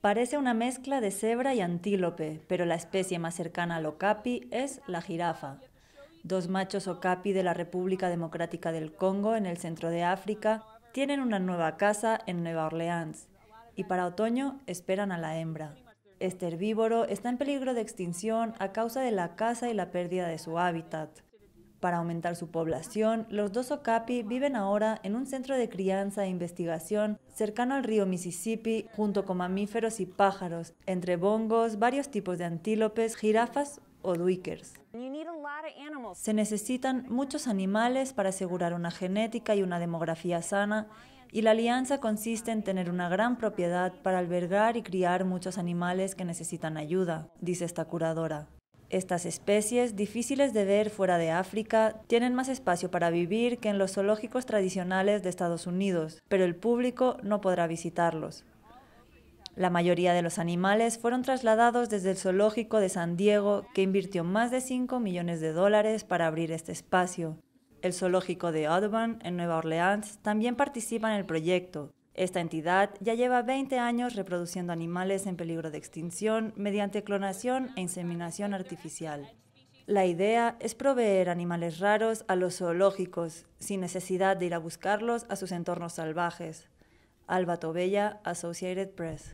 Parece una mezcla de cebra y antílope, pero la especie más cercana al okapi es la jirafa. Dos machos okapi de la República Democrática del Congo, en el centro de África, tienen una nueva casa en Nueva Orleans y para otoño esperan a la hembra. Este herbívoro está en peligro de extinción a causa de la caza y la pérdida de su hábitat. Para aumentar su población, los dos Okapi viven ahora en un centro de crianza e investigación cercano al río Mississippi, junto con mamíferos y pájaros, entre bongos, varios tipos de antílopes, jirafas o duikers. Se necesitan muchos animales para asegurar una genética y una demografía sana, y la alianza consiste en tener una gran propiedad para albergar y criar muchos animales que necesitan ayuda, dice esta curadora. Estas especies, difíciles de ver fuera de África, tienen más espacio para vivir que en los zoológicos tradicionales de Estados Unidos, pero el público no podrá visitarlos. La mayoría de los animales fueron trasladados desde el zoológico de San Diego, que invirtió más de 5 millones de dólares para abrir este espacio. El zoológico de Audubon, en Nueva Orleans, también participa en el proyecto, esta entidad ya lleva 20 años reproduciendo animales en peligro de extinción mediante clonación e inseminación artificial. La idea es proveer animales raros a los zoológicos, sin necesidad de ir a buscarlos a sus entornos salvajes. Alba Tobella, Associated Press.